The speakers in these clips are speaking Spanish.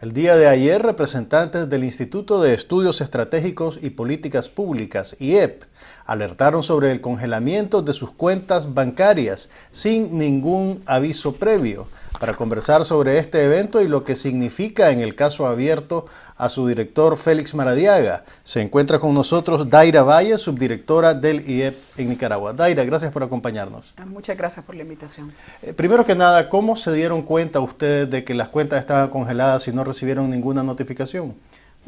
El día de ayer, representantes del Instituto de Estudios Estratégicos y Políticas Públicas, IEP, Alertaron sobre el congelamiento de sus cuentas bancarias sin ningún aviso previo. Para conversar sobre este evento y lo que significa en el caso abierto a su director Félix Maradiaga, se encuentra con nosotros Daira Valle, subdirectora del IEP en Nicaragua. Daira, gracias por acompañarnos. Ah, muchas gracias por la invitación. Eh, primero que nada, ¿cómo se dieron cuenta ustedes de que las cuentas estaban congeladas y no recibieron ninguna notificación?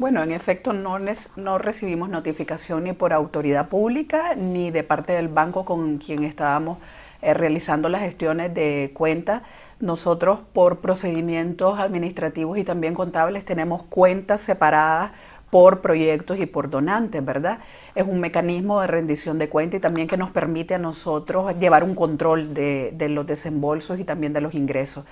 Bueno, en efecto, no, recibimos notificación ni por autoridad pública ni de parte del banco con quien estábamos eh, realizando las gestiones de cuenta Nosotros por procedimientos administrativos y también contables tenemos cuentas separadas por proyectos y por donantes, ¿verdad? Es un mecanismo de rendición de cuenta y también que nos permite a nosotros llevar un control de, de los desembolsos y también de los ingresos.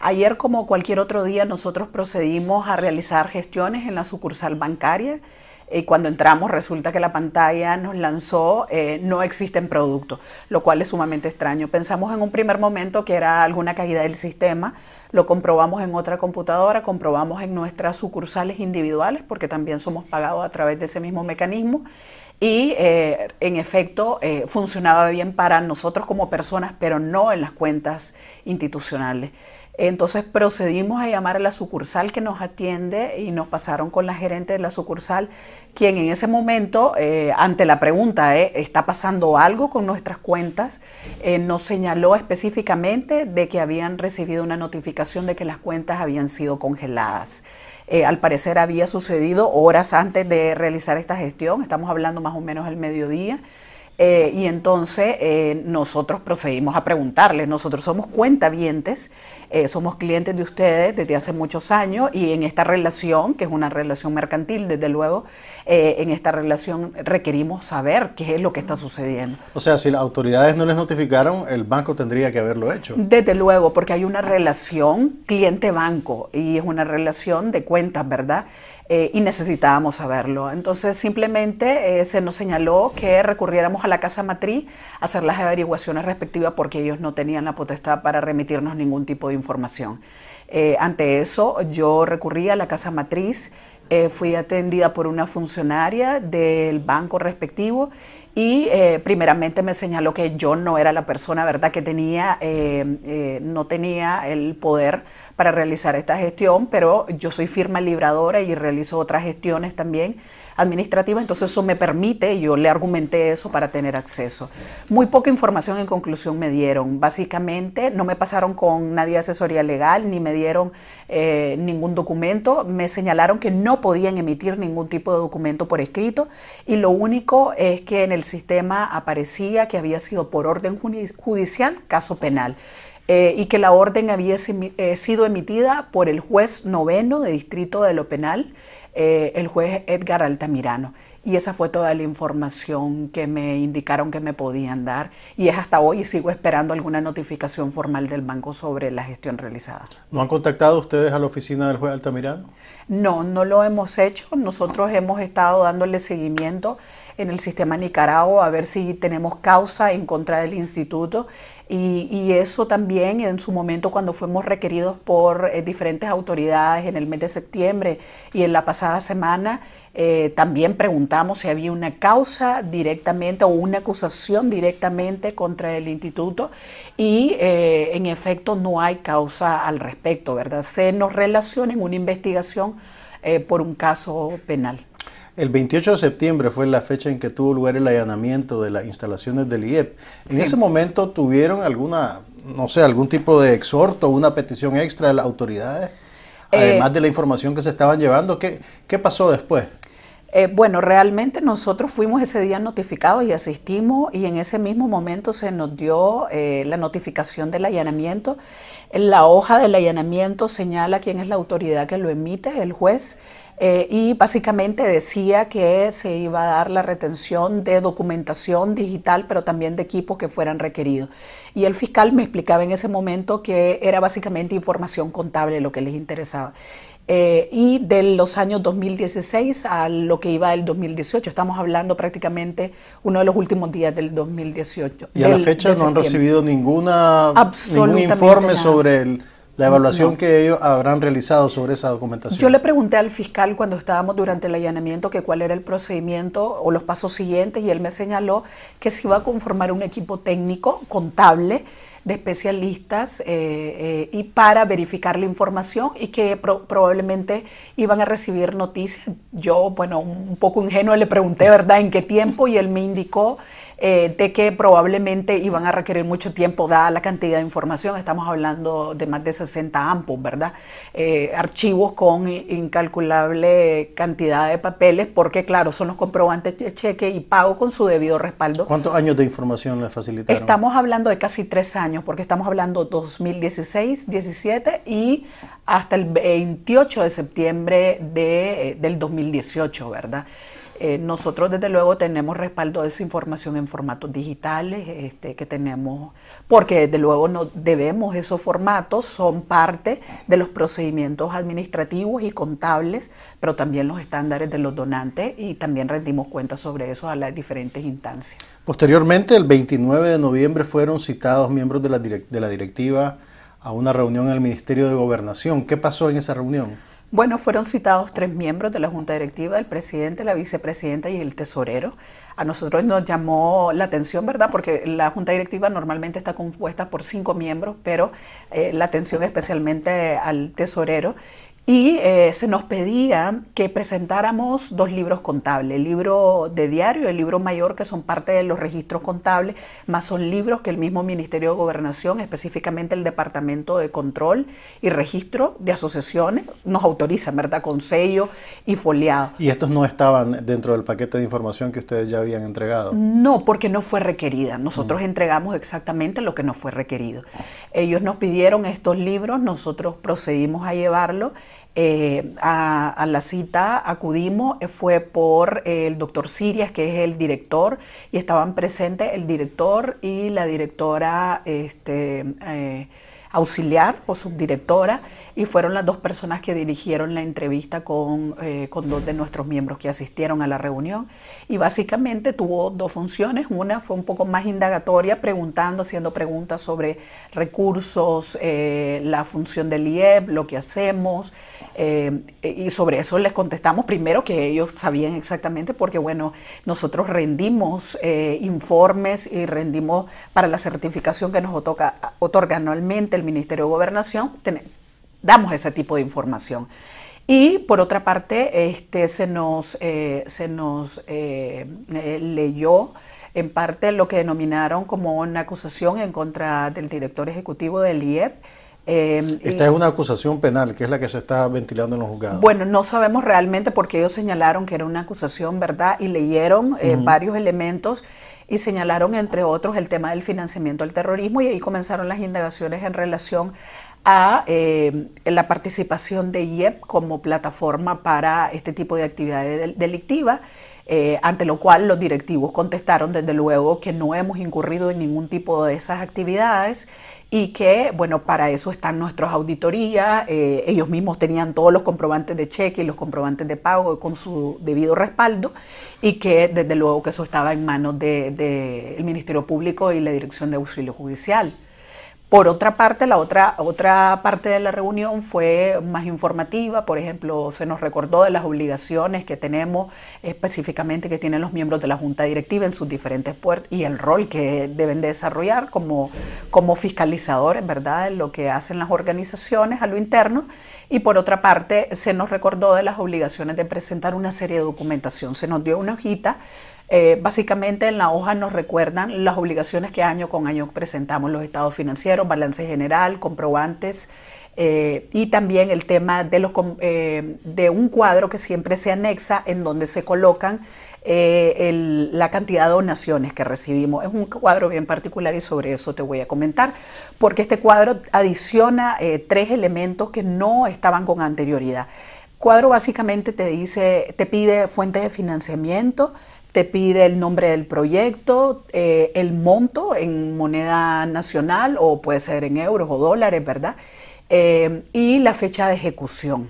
Ayer, como cualquier otro día, nosotros procedimos a realizar gestiones en la sucursal bancaria y cuando entramos resulta que la pantalla nos lanzó eh, no existen productos, lo cual es sumamente extraño. Pensamos en un primer momento que era alguna caída del sistema, lo comprobamos en otra computadora, comprobamos en nuestras sucursales individuales, porque también somos pagados a través de ese mismo mecanismo y eh, en efecto eh, funcionaba bien para nosotros como personas, pero no en las cuentas institucionales. Entonces procedimos a llamar a la sucursal que nos atiende y nos pasaron con la gerente de la sucursal, quien en ese momento, eh, ante la pregunta, ¿está pasando algo con nuestras cuentas? nos señaló específicamente de que habían recibido una notificación de que las cuentas habían sido congeladas. Eh, al parecer había sucedido horas antes de realizar esta gestión, estamos hablando más o menos al mediodía. Eh, y entonces eh, nosotros procedimos a preguntarles. Nosotros somos cuentavientes, eh, somos clientes de ustedes desde hace muchos años y en esta relación, que es una relación mercantil, desde luego, eh, en esta relación requerimos saber qué es lo que está sucediendo. O sea, si las autoridades no les notificaron, el banco tendría que haberlo hecho. Desde luego, porque hay una relación cliente-banco y es una relación de cuentas, ¿verdad? y necesitábamos saberlo. Entonces simplemente se nos señaló que recurriéramos a la casa matriz hacer las averiguaciones respectivas porque ellos no tenían la potestad para remitirnos ningún tipo de información. Eh, ante eso, yo recurrí a la casa matriz, eh, fui atendida por una funcionaria del banco respectivo y eh, primeramente me señaló que yo no era la persona, ¿verdad?, que tenía, no tenía el poder para realizar esta gestión, pero yo soy firma libradora y realizo otras gestiones también administrativa, entonces eso me permite, yo le argumenté eso para tener acceso. Muy poca información en conclusión me dieron, básicamente no me pasaron con nadie asesoría legal, ni me dieron eh, ningún documento, me señalaron que no podían emitir ningún tipo de documento por escrito y lo único es que en el sistema aparecía que había sido por orden judicial caso penal. Eh, y que la orden había eh, sido emitida por el juez noveno de distrito de lo penal, eh, el juez Edgar Altamirano. Y esa fue toda la información que me indicaron que me podían dar. Y es hasta hoy y sigo esperando alguna notificación formal del banco sobre la gestión realizada. ¿No han contactado ustedes a la oficina del juez Altamirano? No, no lo hemos hecho. Nosotros hemos estado dándole seguimiento en el sistema Nicaragua, a ver si tenemos causa en contra del instituto. Y, eso también en su momento cuando fuimos requeridos por eh, diferentes autoridades en el mes de septiembre y en la pasada semana, eh, también preguntamos si había una causa directamente o una acusación directamente contra el instituto y eh, en efecto no hay causa al respecto, ¿verdad? Se nos relaciona en una investigación por un caso penal. El 28 de septiembre fue la fecha en que tuvo lugar el allanamiento de las instalaciones del IEP. En ese momento tuvieron alguna, no sé, algún tipo de exhorto, una petición extra de las autoridades, eh, además de la información que se estaban llevando. ¿Qué, qué pasó después? Eh, bueno, realmente nosotros fuimos ese día notificados y asistimos y en ese mismo momento se nos dio eh, la notificación del allanamiento. la hoja del allanamiento señala quién es la autoridad que lo emite, el juez. Eh, y básicamente decía que se iba a dar la retención de documentación digital, pero también de equipos que fueran requeridos. Y el fiscal me explicaba en ese momento que era básicamente información contable lo que les interesaba. Eh, y de los años 2016 a lo que iba del 2018. Estamos hablando prácticamente uno de los últimos días del 2018. Y a la fecha no han recibido ninguna, ningún informe sobre el la evaluación que ellos habrán realizado sobre esa documentación. Yo le pregunté al fiscal cuando estábamos durante el allanamiento que cuál era el procedimiento o los pasos siguientes y él me señaló que se iba a conformar un equipo técnico contable de especialistas eh, eh, y para verificar la información y que probablemente iban a recibir noticias. Yo, bueno, un poco ingenuo le pregunté, ¿verdad?, en qué tiempo y él me indicó eh, de que probablemente iban a requerir mucho tiempo, dada la cantidad de información, estamos hablando de más de 60 ampos, ¿verdad? Eh, archivos con incalculable cantidad de papeles, porque claro, son los comprobantes de cheque y pago con su debido respaldo. ¿Cuántos años de información les facilitaron? Estamos hablando de casi tres años, porque estamos hablando 2016, 17 y hasta el 28 de septiembre de, del 2018, ¿verdad? Eh, nosotros desde luego tenemos respaldo de esa información en formatos digitales este, que tenemos, porque desde luego no debemos esos formatos, son parte de los procedimientos administrativos y contables, pero también los estándares de los donantes y también rendimos cuentas sobre eso a las diferentes instancias. Posteriormente, el 29 de noviembre fueron citados miembros de la, de la directiva a una reunión en el Ministerio de Gobernación. ¿Qué pasó en esa reunión? Bueno, fueron citados tres miembros de la Junta Directiva, el presidente, la vicepresidenta y el tesorero. A nosotros nos llamó la atención, ¿verdad? Porque la Junta Directiva normalmente está compuesta por cinco miembros, pero eh, la atención especialmente al tesorero y eh, se nos pedía que presentáramos dos libros contables, el libro de diario y el libro mayor, que son parte de los registros contables, más son libros que el mismo Ministerio de Gobernación, específicamente el Departamento de Control y Registro de Asociaciones, nos autoriza, ¿verdad?, con sello y foliado. ¿Y estos no estaban dentro del paquete de información que ustedes ya habían entregado? No, porque no fue requerida. Nosotros mm. entregamos exactamente lo que nos fue requerido. Ellos nos pidieron estos libros, nosotros procedimos a llevarlos. Eh, a, la cita acudimos, eh, fue por eh, el doctor Sirias, que es el director, y estaban presentes el director y la directora este, auxiliar o subdirectora y fueron las dos personas que dirigieron la entrevista con, eh, con dos de nuestros miembros que asistieron a la reunión. Y básicamente tuvo dos funciones. Una fue un poco más indagatoria, preguntando, haciendo preguntas sobre recursos, eh, la función del IEP, lo que hacemos. Eh, y sobre eso les contestamos primero que ellos sabían exactamente porque, bueno, nosotros rendimos informes y rendimos para la certificación que nos otorga, otorga anualmente el Ministerio de Gobernación, damos ese tipo de información. Y por otra parte, este, se nos, eh, se nos eh, eh, leyó en parte lo que denominaron como una acusación en contra del director ejecutivo del IEP, Em, Esta eh, es una acusación penal, que es la que se está ventilando en los juzgados. Bueno, no sabemos realmente porque ellos señalaron que era una acusación, ¿verdad? Y leyeron eh, varios elementos y señalaron, entre otros, el tema del financiamiento al terrorismo y ahí comenzaron las indagaciones en relación a em, la participación de IEP como plataforma para este tipo de actividades delictivas. Eh, ante lo cual los directivos contestaron desde luego que no hemos incurrido en ningún tipo de esas actividades y que, bueno, para eso están nuestras auditorías, eh, ellos mismos tenían todos los comprobantes de cheque y los comprobantes de pago con su debido respaldo y que desde luego que eso estaba en manos del de, Ministerio Público y la Dirección de Auxilio Judicial. Por otra parte, la otra, otra parte de la reunión fue más informativa, por ejemplo, se nos recordó de las obligaciones que tenemos específicamente que tienen los miembros de la Junta Directiva en sus diferentes puertas y el rol que deben desarrollar como, como fiscalizadores, ¿verdad?, en lo que hacen las organizaciones a lo interno. Y por otra parte, se nos recordó de las obligaciones de presentar una serie de documentación. Se nos dio una hojita eh, básicamente en la hoja nos recuerdan las obligaciones que año con año presentamos, los estados financieros, balance general, comprobantes eh, y también el tema eh, de, un cuadro que siempre se anexa en donde se colocan la cantidad de donaciones que recibimos. Es un cuadro bien particular y sobre eso te voy a comentar, porque este cuadro adiciona tres elementos que no estaban con anterioridad. El cuadro básicamente te dice, te pide fuentes de financiamiento, te pide el nombre del proyecto, eh, el monto en moneda nacional o puede ser en euros o dólares, ¿verdad? Eh, y la fecha de ejecución.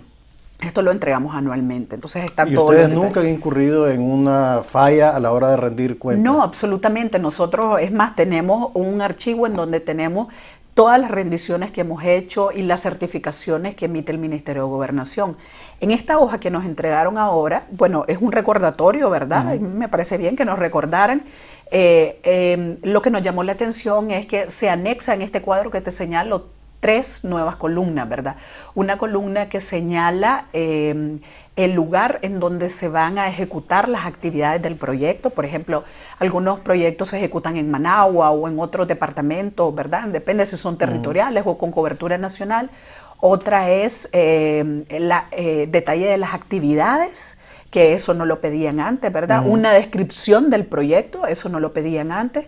Esto lo entregamos anualmente, entonces están ¿Y ustedes nunca han incurrido en una falla a la hora de rendir cuentas? No, absolutamente. Nosotros, es más, tenemos un archivo en donde tenemos todas las rendiciones que hemos hecho y las certificaciones que emite el Ministerio de Gobernación. En esta hoja que nos entregaron ahora, bueno, es un recordatorio, ¿verdad? Me parece bien que nos recordaran. Eh, em, lo que nos llamó la atención es que se anexa en este cuadro que te señalo tres nuevas columnas, ¿verdad? Una columna que señala em, el lugar en donde se van a ejecutar las actividades del proyecto. Por ejemplo, algunos proyectos se ejecutan en Managua o en otro departamentos, ¿verdad? Depende si son territoriales o con cobertura nacional. Otra es el em, eh, detalle de las actividades, que eso no lo pedían antes, ¿verdad? Una descripción del proyecto, eso no lo pedían antes.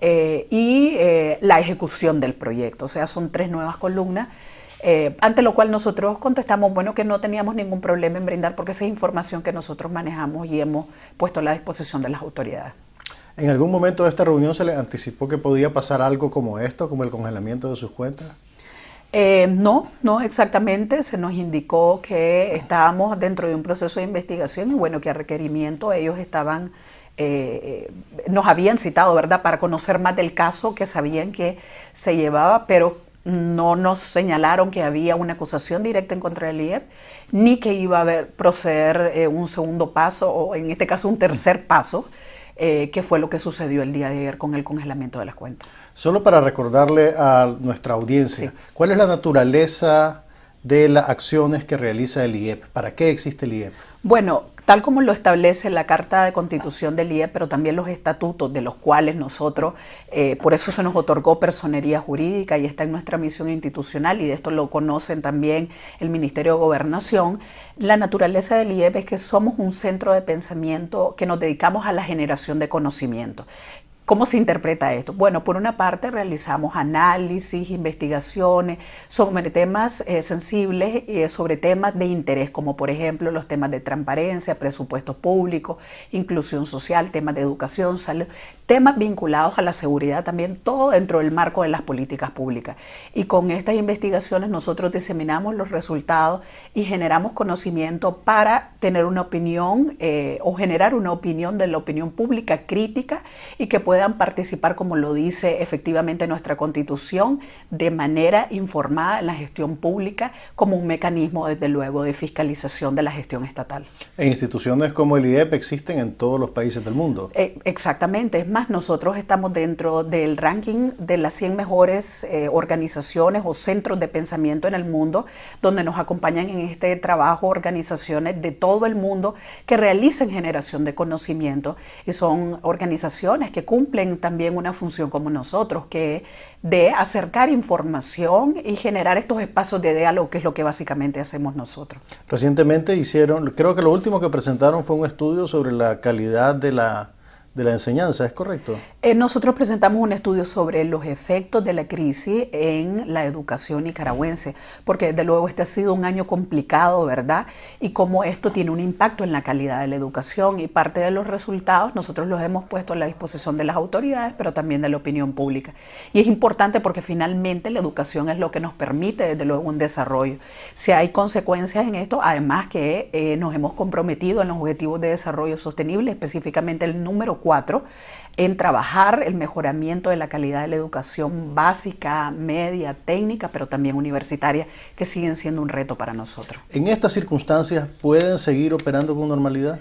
Eh, y eh, la ejecución del proyecto. O sea, son tres nuevas columnas. Eh, ante lo cual nosotros contestamos, bueno, que no teníamos ningún problema en brindar porque esa es información que nosotros manejamos y hemos puesto a la disposición de las autoridades. ¿En algún momento de esta reunión se les anticipó que podía pasar algo como esto, como el congelamiento de sus cuentas? no, no exactamente. Se nos indicó que estábamos dentro de un proceso de investigación y bueno, que a requerimiento ellos estaban eh, nos habían citado, ¿verdad?, para conocer más del caso que sabían que se llevaba, pero no nos señalaron que había una acusación directa en contra del IEP, ni que iba a haber, proceder eh, un segundo paso, o en este caso un tercer paso, eh, que fue lo que sucedió el día de ayer con el congelamiento de las cuentas. Solo para recordarle a nuestra audiencia, ¿cuál es la naturaleza de las acciones que realiza el IEP? ¿Para qué existe el IEP? Bueno, tal como lo establece la Carta de Constitución del IEP, pero también los estatutos de los cuales nosotros, eh, por eso se nos otorgó personería jurídica y está en nuestra misión institucional y de esto lo conocen también el Ministerio de Gobernación, la naturaleza del IEP es que somos un centro de pensamiento que nos dedicamos a la generación de conocimiento. ¿Cómo se interpreta esto? Bueno, por una parte realizamos análisis, investigaciones sobre temas eh, sensibles y eh, sobre temas de interés, como por ejemplo los temas de transparencia, presupuestos públicos, inclusión social, temas de educación, salud, temas vinculados a la seguridad también, todo dentro del marco de las políticas públicas. Y con estas investigaciones nosotros diseminamos los resultados y generamos conocimiento para tener una opinión eh, o generar una opinión de la opinión pública crítica y que pueda puedan participar, como lo dice efectivamente nuestra constitución, de manera informada en la gestión pública como un mecanismo, desde luego, de fiscalización de la gestión estatal. E instituciones como el IEP existen en todos los países del mundo. Eh, exactamente, es más, nosotros estamos dentro del ranking de las 100 mejores eh, organizaciones o centros de pensamiento en el mundo, donde nos acompañan en este trabajo organizaciones de todo el mundo que realizan generación de conocimiento y son organizaciones que cumplen también una función como nosotros, que de acercar información y generar estos espacios de diálogo, que es lo que básicamente hacemos nosotros. Recientemente hicieron, creo que lo último que presentaron fue un estudio sobre la calidad de la de la enseñanza, ¿es correcto? Eh, nosotros presentamos un estudio sobre los efectos de la crisis en la educación nicaragüense, porque desde luego este ha sido un año complicado, ¿verdad? Y cómo esto tiene un impacto en la calidad de la educación y parte de los resultados nosotros los hemos puesto a la disposición de las autoridades, pero también de la opinión pública. Y es importante porque finalmente la educación es lo que nos permite, desde luego, un desarrollo. Si hay consecuencias en esto, además que eh, nos hemos comprometido en los Objetivos de Desarrollo Sostenible, específicamente el número cuatro en trabajar el mejoramiento de la calidad de la educación básica, media, técnica, pero también universitaria, que siguen siendo un reto para nosotros. ¿En estas circunstancias pueden seguir operando con normalidad?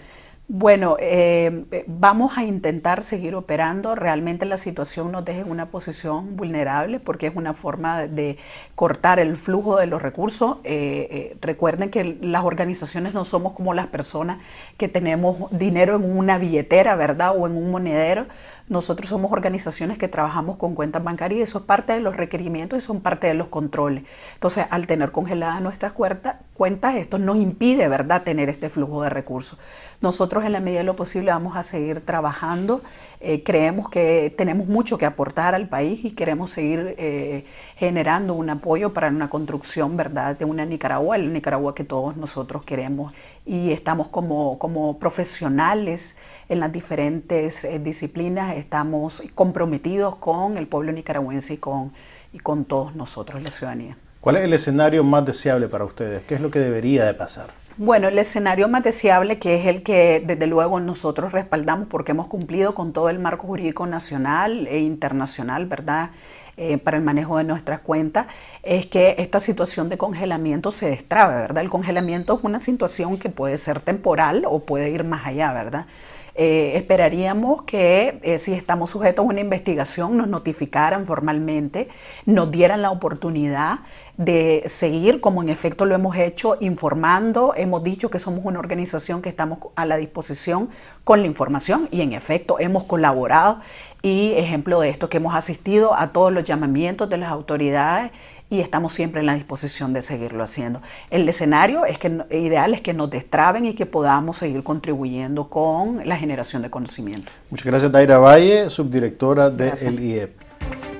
Bueno, eh, vamos a intentar seguir operando. Realmente la situación nos deja en una posición vulnerable porque es una forma de cortar el flujo de los recursos. Eh, eh, recuerden que las organizaciones no somos como las personas que tenemos dinero en una billetera, ¿verdad? O en un monedero. Nosotros somos organizaciones que trabajamos con cuentas bancarias y eso es parte de los requerimientos y son parte de los controles. Entonces, al tener congeladas nuestras cuentas, cuentas esto nos impide, ¿verdad?, tener este flujo de recursos. Nosotros en la medida de lo posible vamos a seguir trabajando, eh, creemos que tenemos mucho que aportar al país y queremos seguir eh, generando un apoyo para una construcción, ¿verdad?, de una Nicaragua, la Nicaragua que todos nosotros queremos y estamos como, como profesionales en las diferentes eh, disciplinas, estamos comprometidos con el pueblo nicaragüense y con, y con todos nosotros, la ciudadanía. ¿Cuál es el escenario más deseable para ustedes? ¿Qué es lo que debería de pasar? Bueno, el escenario más deseable, que es el que desde luego nosotros respaldamos porque hemos cumplido con todo el marco jurídico nacional e internacional, ¿verdad? Eh, para el manejo de nuestras cuentas, es que esta situación de congelamiento se destrabe, ¿verdad? El congelamiento es una situación que puede ser temporal o puede ir más allá, ¿verdad? Eh, esperaríamos que eh, si estamos sujetos a una investigación nos notificaran formalmente, nos dieran la oportunidad de seguir, como en efecto lo hemos hecho, informando. Hemos dicho que somos una organización que estamos a la disposición con la información y en efecto hemos colaborado y ejemplo de esto que hemos asistido a todos los llamamientos de las autoridades y estamos siempre en la disposición de seguirlo haciendo. El escenario es que ideal es que nos destraben y que podamos seguir contribuyendo con la generación de conocimiento. Muchas gracias, Daira Valle, subdirectora del IEP.